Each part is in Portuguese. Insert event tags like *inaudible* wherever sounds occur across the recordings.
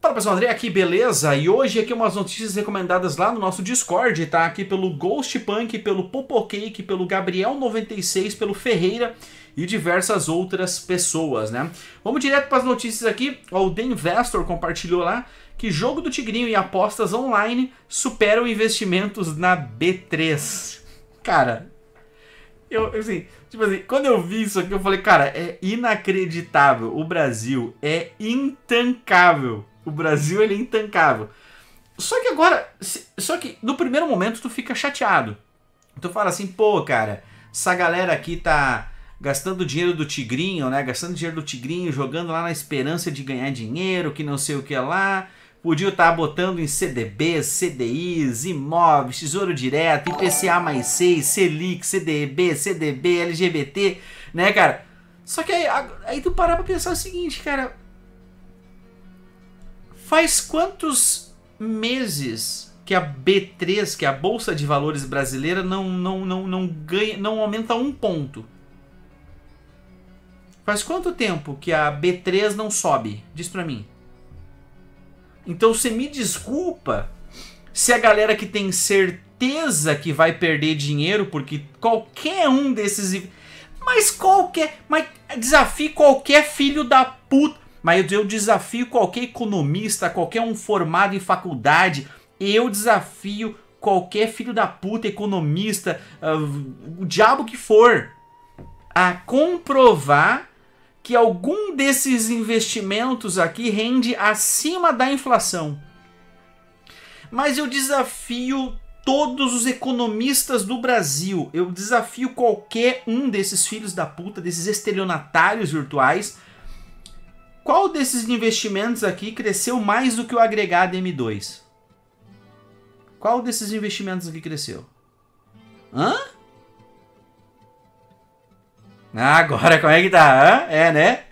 Fala pessoal, André aqui, beleza? E hoje aqui umas notícias recomendadas lá no nosso Discord, tá? Aqui pelo Ghost Punk, pelo Popocake, pelo Gabriel96, pelo Ferreira e diversas outras pessoas, né? Vamos direto para as notícias aqui. o The Investor compartilhou lá que jogo do Tigrinho e apostas online superam investimentos na B3. Cara, eu, assim, tipo assim, quando eu vi isso aqui, eu falei, cara, é inacreditável. O Brasil é intancável o Brasil ele é intancável. Só que agora, só que no primeiro momento tu fica chateado. Tu fala assim, pô, cara, essa galera aqui tá gastando dinheiro do tigrinho, né? Gastando dinheiro do tigrinho, jogando lá na esperança de ganhar dinheiro, que não sei o que lá. Podia estar tá botando em CDBs, CDIs, imóveis, Tesouro Direto, IPCA mais 6, Selic, CDB, CDB, LGBT, né, cara? Só que aí, aí tu parar pra pensar o seguinte, cara Faz quantos meses que a B3, que é a Bolsa de Valores brasileira, não, não, não, não, ganha, não aumenta um ponto? Faz quanto tempo que a B3 não sobe? Diz pra mim. Então você me desculpa se a galera que tem certeza que vai perder dinheiro, porque qualquer um desses. Mas qualquer. Mas desafie qualquer filho da puta. Mas eu desafio qualquer economista, qualquer um formado em faculdade, eu desafio qualquer filho da puta, economista, uh, o diabo que for, a comprovar que algum desses investimentos aqui rende acima da inflação. Mas eu desafio todos os economistas do Brasil, eu desafio qualquer um desses filhos da puta, desses estelionatários virtuais, qual desses investimentos aqui cresceu mais do que o agregado M2? Qual desses investimentos aqui cresceu? Hã? Ah, agora, como é que tá? Hã? É, né?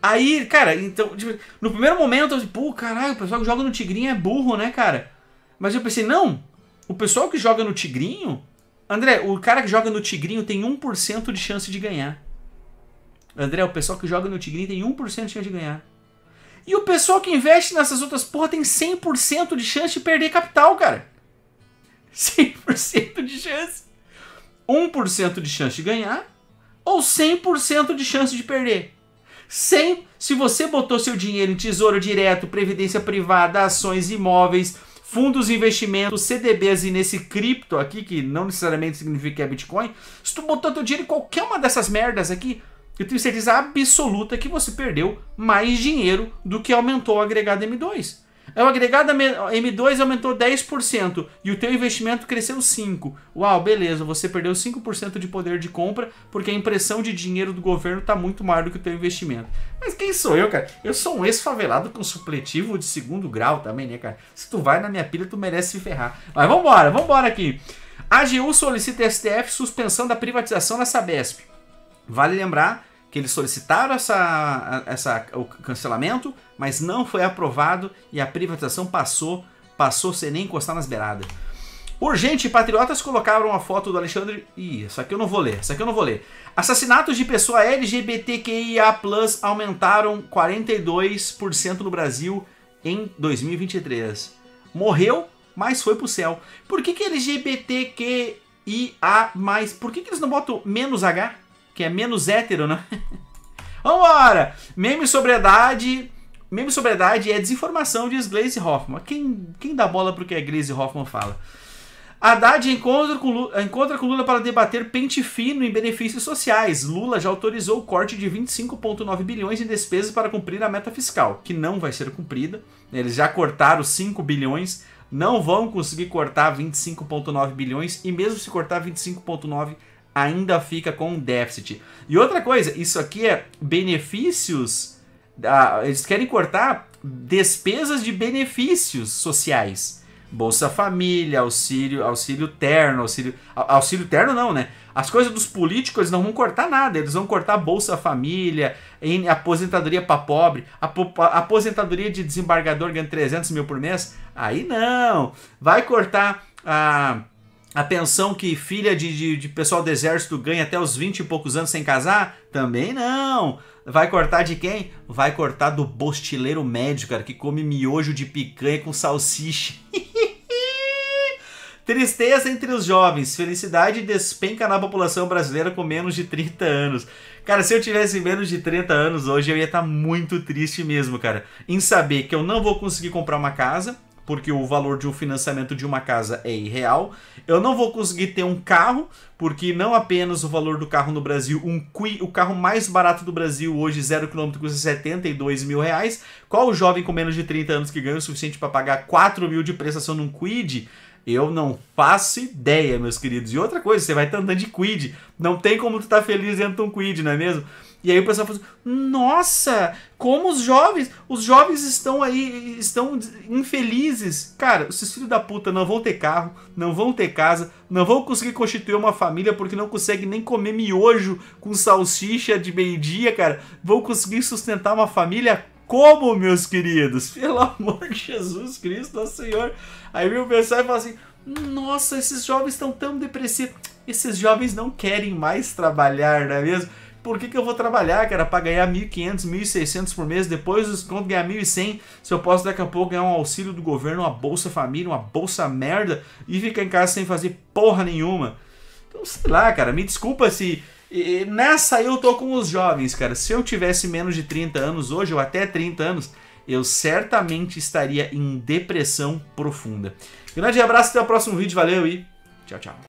Aí, cara, então, tipo, no primeiro momento eu pô, caralho, o pessoal que joga no Tigrinho é burro, né, cara? Mas eu pensei, não, o pessoal que joga no Tigrinho, André, o cara que joga no Tigrinho tem 1% de chance de ganhar. André, o pessoal que joga no Tigrinho tem 1% de chance de ganhar. E o pessoal que investe nessas outras porra tem 100% de chance de perder capital, cara. 100% de chance. 1% de chance de ganhar ou 100% de chance de perder. 100, se você botou seu dinheiro em tesouro direto, previdência privada, ações, imóveis, fundos de investimento, CDBs e nesse cripto aqui, que não necessariamente significa que é Bitcoin, se tu botou teu dinheiro em qualquer uma dessas merdas aqui, eu tenho certeza absoluta que você perdeu mais dinheiro do que aumentou o agregado M2. É, o agregado M2 aumentou 10% e o teu investimento cresceu 5%. Uau, beleza, você perdeu 5% de poder de compra porque a impressão de dinheiro do governo está muito maior do que o teu investimento. Mas quem sou eu, cara? Eu sou um ex-favelado com supletivo de segundo grau também, né, cara? Se tu vai na minha pilha, tu merece se ferrar. Mas vambora, vambora aqui. AGU solicita STF suspensão da privatização na Sabesp. Vale lembrar que eles solicitaram essa, essa, o cancelamento, mas não foi aprovado e a privatização passou, passou sem nem encostar nas beiradas. Urgente, patriotas colocaram a foto do Alexandre. Ih, isso aqui eu não vou ler, isso aqui eu não vou ler. Assassinatos de pessoa LGBTQIA aumentaram 42% no Brasil em 2023. Morreu, mas foi pro céu. Por que, que LGBTQIA? Por que, que eles não botam menos H? que é menos hétero, né? *laughs* Vambora! Meme sobriedade. Meme sobriedade é desinformação, diz Glaze Hoffman. Quem, quem dá bola pro que a é Glaze Hoffman fala? Haddad encontra com, Lula, encontra com Lula para debater pente fino em benefícios sociais. Lula já autorizou o corte de 25,9 bilhões em despesas para cumprir a meta fiscal, que não vai ser cumprida. Eles já cortaram 5 bilhões, não vão conseguir cortar 25,9 bilhões, e mesmo se cortar 25,9, ainda fica com déficit. E outra coisa, isso aqui é benefícios. Ah, eles querem cortar despesas de benefícios sociais. Bolsa Família, auxílio, auxílio terno, auxílio, auxílio terno não, né? As coisas dos políticos eles não vão cortar nada, eles vão cortar Bolsa Família, em aposentadoria para pobre, aposentadoria de desembargador ganhando 300 mil por mês, aí não, vai cortar a ah, a pensão que filha de, de, de, pessoal do exército ganha até os 20 e poucos anos sem casar? Também não. Vai cortar de quem? Vai cortar do bostileiro médio, cara, que come miojo de picanha com salsicha. *laughs* Tristeza entre os jovens, felicidade despenca na população brasileira com menos de 30 anos. Cara, se eu tivesse menos de 30 anos hoje, eu ia estar tá muito triste mesmo, cara. Em saber que eu não vou conseguir comprar uma casa, porque o valor de um financiamento de uma casa é irreal. Eu não vou conseguir ter um carro, porque não apenas o valor do carro no Brasil, um Qui, o carro mais barato do Brasil hoje, zero quilômetro, custa 72 mil reais. Qual o jovem com menos de 30 anos que ganha o suficiente para pagar 4 mil de prestação num Quid? Eu não faço ideia, meus queridos. E outra coisa, você vai estar andando de quid. Não tem como tu estar tá feliz dentro de um quid, não é mesmo? E aí o pessoal fala assim, nossa, como os jovens, os jovens estão aí, estão infelizes. Cara, esses filhos da puta não vão ter carro, não vão ter casa, não vão conseguir constituir uma família porque não conseguem nem comer miojo com salsicha de meio-dia, cara. Vão conseguir sustentar uma família como, meus queridos? *laughs* Pelo amor de Jesus Cristo, nosso Senhor. Aí vem o pessoal e fala assim: Nossa, esses jovens estão tão depressivos. Esses jovens não querem mais trabalhar, não é mesmo? Por que, que eu vou trabalhar, cara, para ganhar 1.500, 1.600 por mês, depois dos desconto ganhar 1.100, se eu posso daqui a pouco ganhar um auxílio do governo, uma bolsa família, uma bolsa merda e ficar em casa sem fazer porra nenhuma? Então, sei lá, cara, me desculpa se e nessa eu tô com os jovens, cara. Se eu tivesse menos de 30 anos hoje, ou até 30 anos, eu certamente estaria em depressão profunda. Grande abraço, até o próximo vídeo, valeu e tchau, tchau.